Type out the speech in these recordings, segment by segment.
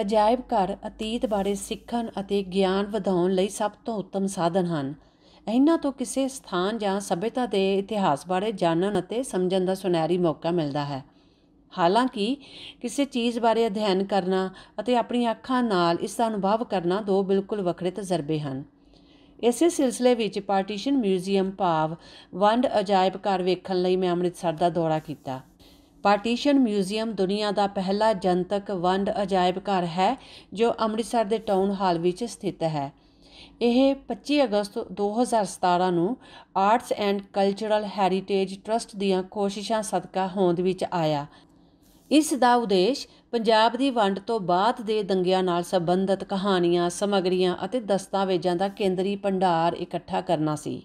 ਅਜਾਇਬ ਘਰ ਅਤੀਤ ਬਾਰੇ ਸਿੱਖਣ ਅਤੇ ਗਿਆਨ ਵਧਾਉਣ ਲਈ ਸਭ ਤੋਂ ਉੱਤਮ ਸਾਧਨ ਹਨ ਇਹਨਾਂ ਤੋਂ ਕਿਸੇ ਸਥਾਨ ਜਾਂ ਸਭਿਤਾ ਦੇ ਇਤਿਹਾਸ ਬਾਰੇ ਜਾਣਨ ਅਤੇ ਸਮਝਣ ਦਾ ਸੁਨਹਿਰੀ ਮੌਕਾ ਮਿਲਦਾ ਹੈ ਹਾਲਾਂਕਿ ਕਿਸੇ ਚੀਜ਼ ਬਾਰੇ ਅਧਿਐਨ ਕਰਨਾ ਅਤੇ ਆਪਣੀਆਂ ਅੱਖਾਂ ਨਾਲ ਇਸ ਦਾ ਅਨੁਭਵ ਕਰਨਾ ਦੋ ਬਿਲਕੁਲ ਵੱਖਰੇ ਤਜਰਬੇ ਹਨ ਇਸੇ ਸਿਲਸਿਲੇ ਵਿੱਚ ਪਾਰਟੀਸ਼ਨ ਮਿਊਜ਼ੀਅਮ ਭਾਵ ਵੰਡ ਅਜਾਇਬ ਘਰ ਵੇਖਣ ਲਈ ਮੈਂ ਅੰਮ੍ਰਿਤਸਰ ਦਾ ਦੌਰਾ ਕੀਤਾ ਪਾਰਟੀਸ਼ਨ ਮਿਊਜ਼ੀਅਮ ਦੁਨੀਆ ਦਾ ਪਹਿਲਾ ਜਨਤਕ ਵੰਡ ਅਜਾਇਬ ਘਰ ਹੈ ਜੋ ਅੰਮ੍ਰਿਤਸਰ ਦੇ ਟਾਊਨ ਹਾਲ ਵਿੱਚ ਸਥਿਤ ਹੈ ਇਹ 25 ਅਗਸਤ 2017 ਨੂੰ arts and cultural heritage trust ਦੀਆਂ ਕੋਸ਼ਿਸ਼ਾਂ ਸਦਕਾ ਹੋਂਦ ਵਿੱਚ ਆਇਆ ਇਸ ਦਾ ਉਦੇਸ਼ ਪੰਜਾਬ ਦੀ ਵੰਡ ਤੋਂ ਬਾਅਦ ਦੇ ਦੰਗਿਆਂ ਨਾਲ ਸੰਬੰਧਿਤ ਕਹਾਣੀਆਂ ਸਮਗਰੀਆਂ ਅਤੇ ਦਸਤਾਵੇਜ਼ਾਂ ਦਾ ਕੇਂਦਰੀ ਭੰਡਾਰ ਇਕੱਠਾ ਕਰਨਾ ਸੀ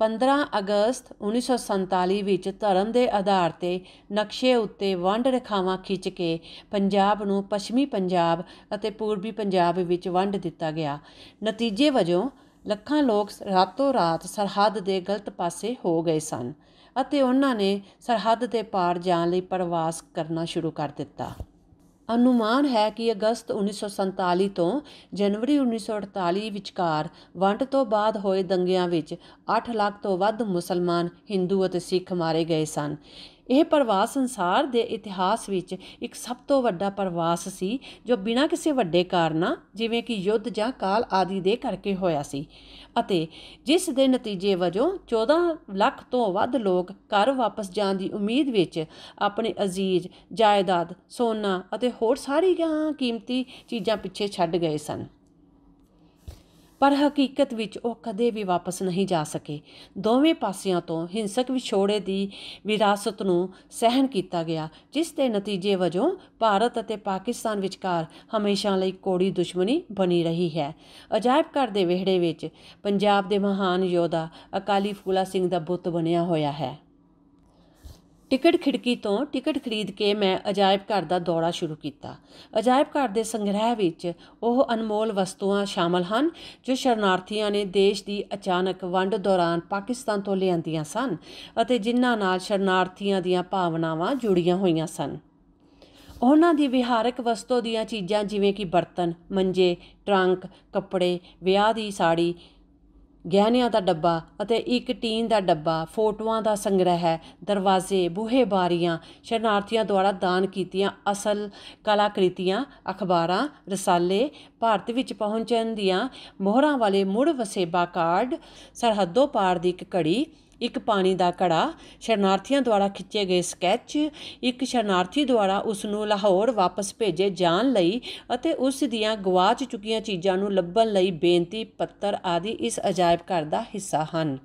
15 ਅਗਸਤ 1947 ਵਿੱਚ ਧਰਮ ਦੇ ਆਧਾਰ ਤੇ ਨਕਸ਼ੇ ਉੱਤੇ ਵੰਡ ਰੇਖਾਵਾਂ ਖਿੱਚ ਕੇ ਪੰਜਾਬ ਨੂੰ ਪੱਛਮੀ ਪੰਜਾਬ ਅਤੇ ਪੂਰਬੀ ਪੰਜਾਬ ਵਿੱਚ ਵੰਡ ਦਿੱਤਾ ਗਿਆ ਨਤੀਜੇ ਵਜੋਂ ਲੱਖਾਂ ਲੋਕ ਰਾਤੋਂ ਰਾਤ ਸਰਹੱਦ ਦੇ ਗਲਤ ਪਾਸੇ ਹੋ ਗਏ ਸਨ ਅਤੇ ਉਹਨਾਂ ਨੇ ਸਰਹੱਦ ਦੇ ਪਾਰ ਜਾਣ ਲਈ ਪ੍ਰਵਾਸ ਕਰਨਾ ਸ਼ੁਰੂ ਕਰ ਦਿੱਤਾ ਅਨੁਮਾਨ ਹੈ ਕਿ ਅਗਸਤ 1947 ਤੋਂ ਜਨਵਰੀ 1948 ਵਿਚਕਾਰ ਵੰਡ ਤੋਂ ਬਾਅਦ ਹੋਏ ਦੰਗਿਆਂ ਵਿੱਚ 8 ਲੱਖ ਤੋਂ ਵੱਧ ਮੁਸਲਮਾਨ ਹਿੰਦੂ ਅਤੇ ਸਿੱਖ ਮਾਰੇ ਗਏ ਸਨ ਇਹ ਪ੍ਰਵਾਸ ਸੰਸਾਰ ਦੇ ਇਤਿਹਾਸ ਵਿੱਚ ਇੱਕ ਸਭ ਤੋਂ ਵੱਡਾ ਪ੍ਰਵਾਸ ਸੀ ਜੋ ਬਿਨਾਂ ਕਿਸੇ ਵੱਡੇ ਕਾਰਨਾਂ ਜਿਵੇਂ ਕਿ ਯੁੱਧ ਜਾਂ ਕਾਲ ਆਦਿ ਦੇ ਕਰਕੇ ਹੋਇਆ ਸੀ ਅਤੇ ਜਿਸ ਦੇ ਨਤੀਜੇ ਵਜੋਂ 14 ਲੱਖ ਤੋਂ ਵੱਧ ਲੋਕ ਘਰ ਵਾਪਸ ਜਾਣ ਦੀ ਉਮੀਦ ਵਿੱਚ ਆਪਣੇ ਅਜ਼ੀਜ਼ ਜਾਇਦਾਦ ਸੋਨਾ ਅਤੇ ਹੋਰ ਸਾਰੀਆਂ ਕੀਮਤੀ ਚੀਜ਼ਾਂ ਪਿੱਛੇ ਛੱਡ ਗਏ ਸਨ ਪਰ ਹਕੀਕਤ ਵਿੱਚ ਉਹ ਕਦੇ ਵੀ ਵਾਪਸ ਨਹੀਂ ਜਾ ਸਕੇ ਦੋਵੇਂ ਪਾਸਿਆਂ ਤੋਂ ਹਿੰਸਕ ਵਿਛੋੜੇ ਦੀ ਵਿਰਾਸਤ ਨੂੰ ਸਹਿਣ ਕੀਤਾ ਗਿਆ ਜਿਸ ਦੇ ਨਤੀਜੇ ਵਜੋਂ ਭਾਰਤ ਅਤੇ ਪਾਕਿਸਤਾਨ ਵਿਚਕਾਰ ਹਮੇਸ਼ਾ ਲਈ ਕੋੜੀ ਦੁਸ਼ਮਣੀ ਬਣੀ ਰਹੀ ਹੈ ਅਜਾਇਬ ਘਰ ਦੇ ਵਿਹੜੇ ਵਿੱਚ ਪੰਜਾਬ ਦੇ ਮਹਾਨ ਯੋਧਾ ਅਕਾਲੀ ਫੂਲਾ ਸਿੰਘ ਦਾ ਬੁੱਤ ਬਣਿਆ ਹੋਇਆ ਹੈ ਟਿਕਟ ਖਿੜਕੀ ਤੋਂ ਟਿਕਟ ਖਰੀਦ ਕੇ ਮੈਂ ਅਜਾਇਬ ਘਰ ਦਾ ਦੌਰਾ ਸ਼ੁਰੂ ਕੀਤਾ ਅਜਾਇਬ ਘਰ ਦੇ ਸੰਗ੍ਰਹਿ ਵਿੱਚ ਉਹ ਅਨਮੋਲ ਵਸਤੂਆਂ ਸ਼ਾਮਲ ਹਨ ਜੋ ਸ਼ਰਨਾਰਥੀਆਂ ਨੇ ਦੇਸ਼ ਦੀ ਅਚਾਨਕ ਵੰਡ ਦੌਰਾਨ ਪਾਕਿਸਤਾਨ ਤੋਂ ਲਿਆਂਦੀਆਂ ਸਨ ਅਤੇ ਜਿਨ੍ਹਾਂ ਨਾਲ ਸ਼ਰਨਾਰਥੀਆਂ ਦੀਆਂ ਭਾਵਨਾਵਾਂ ਜੁੜੀਆਂ ਹੋਈਆਂ ਸਨ ਉਹਨਾਂ ਦੀ ਵਿਹਾਰਕ ਵਸਤੂ ਦੀਆਂ ਚੀਜ਼ਾਂ ਜਿਵੇਂ ਕਿ ਬਰਤਨ ਮੰਜੇ ਟਰੰਕ ਕੱਪੜੇ ਵਿਆਹ ਦੀ ਸਾੜੀ ਗਹਿਣਿਆਂ ਦਾ ਡੱਬਾ ਅਤੇ ਇੱਕ ਟੀਨ ਦਾ ਡੱਬਾ ਫੋਟੋਆਂ ਦਾ ਸੰਗ੍ਰਹਿ ਹੈ ਦਰਵਾਜ਼ੇ ਬੂਹੇ ਬਾਰੀਆਂ ਸ਼ਰਨਾਰਥੀਆਂ ਦੁਆਰਾ ਦਾਨ ਕੀਤੀਆਂ ਅਸਲ ਕਲਾਕ੍ਰਿਤੀਆਂ ਅਖਬਾਰਾਂ ਰਸਾਲੇ ਭਾਰਤ ਵਿੱਚ ਪਹੁੰਚਣ ਦੀਆਂ ਮੋਹਰਾਂ ਵਾਲੇ ਮੁੜ ਵਸੇਬਾ ਕਾਰਡ ਸਰਹੱਦੋਂ ਪਾਰ ਦੀ ਇੱਕ ਘੜੀ ਇੱਕ ਪਾਣੀ ਦਾ ਘੜਾ ਸ਼ਰਨਾਰਥੀਆਂ ਦੁਆਰਾ ਖਿੱਚੇ ਗਏ ਸਕੈਚ ਇੱਕ ਸ਼ਰਨਾਰਥੀ ਦੁਆਰਾ ਉਸ ਨੂੰ ਲਾਹੌਰ ਵਾਪਸ ਭੇਜੇ ਜਾਣ ਲਈ ਅਤੇ ਉਸ ਦੀਆਂ ਗਵਾਚ ਚੁੱਕੀਆਂ ਚੀਜ਼ਾਂ ਨੂੰ ਲੱਭਣ ਲਈ ਬੇਨਤੀ ਪੱਤਰ ਆਦਿ ਇਸ ਅਜਾਇਬ ਘਰ ਦਾ ਹਿੱਸਾ ਹਨ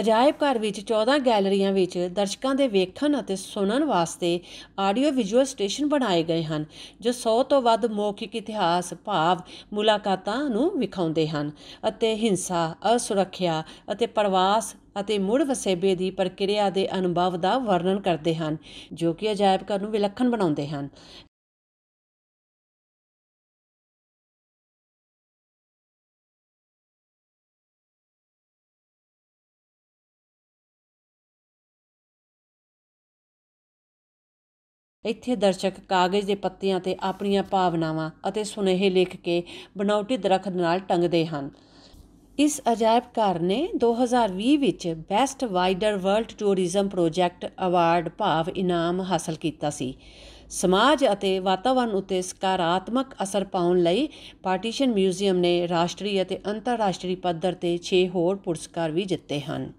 ਅਜਾਇਬ ਘਰ ਵਿੱਚ 14 ਗੈਲਰੀਆਂ ਵਿੱਚ ਦਰਸ਼ਕਾਂ ਦੇ ਵੇਖਣ ਅਤੇ ਸੁਣਨ ਵਾਸਤੇ ਆਡੀਓ ਵਿਜ਼ੂਅਲ ਸਟੇਸ਼ਨ ਬਣਾਏ ਗਏ ਹਨ ਜੋ 100 ਤੋਂ ਵੱਧ ਮੌਖਿਕ ਇਤਿਹਾਸ ਭਾਵ ਮੁਲਾਕਾਤਾਂ ਨੂੰ ਵਿਖਾਉਂਦੇ ਹਨ ਅਤੇ ਹਿੰਸਾ ਅਸੁਰੱਖਿਆ ਅਤੇ ਪ੍ਰਵਾਸ ਅਤੇ ਮੁੜ ਵਸੇਬੇ ਦੀ ਪ੍ਰਕਿਰਿਆ ਦੇ ਅਨੁਭਵ ਦਾ ਵਰਣਨ ਕਰਦੇ ਹਨ ਜੋ ਕਿ ਅਜਾਇਬ ਘਰ ਨੂੰ ਵਿਲੱਖਣ ਬਣਾਉਂਦੇ ਹਨ ਇੱਥੇ ਦਰਸ਼ਕ ਕਾਗਜ਼ ਦੇ ਪੱਤਿਆਂ 'ਤੇ ਆਪਣੀਆਂ ਭਾਵਨਾਵਾਂ ਅਤੇ ਸੁਨੇਹੇ ਲਿਖ ਕੇ ਬਣਾਉਟੀ ਦਰਖਤ ਨਾਲ ਟੰਗਦੇ ਹਨ ਇਸ ਅਜਾਇਬ ਘਰ ਨੇ 2020 ਵਿੱਚ best wider world tourism project award ਭਾਵ ਇਨਾਮ ਹਾਸਲ ਕੀਤਾ ਸੀ ਸਮਾਜ ਅਤੇ ਵਾਤਾਵਰਣ ਉਤੇ ਸਕਾਰਾਤਮਕ ਅਸਰ ਪਾਉਣ ਲਈ ਪਾਰਟੀਸ਼ਨ ਮਿਊਜ਼ੀਅਮ ਨੇ ਰਾਸ਼ਟਰੀ ਅਤੇ ਅੰਤਰਰਾਸ਼ਟਰੀ ਪੱਧਰ ਤੇ 6 ਹੋਰ ਪੁਰਸਕਾਰ ਵੀ ਜਿੱਤੇ ਹਨ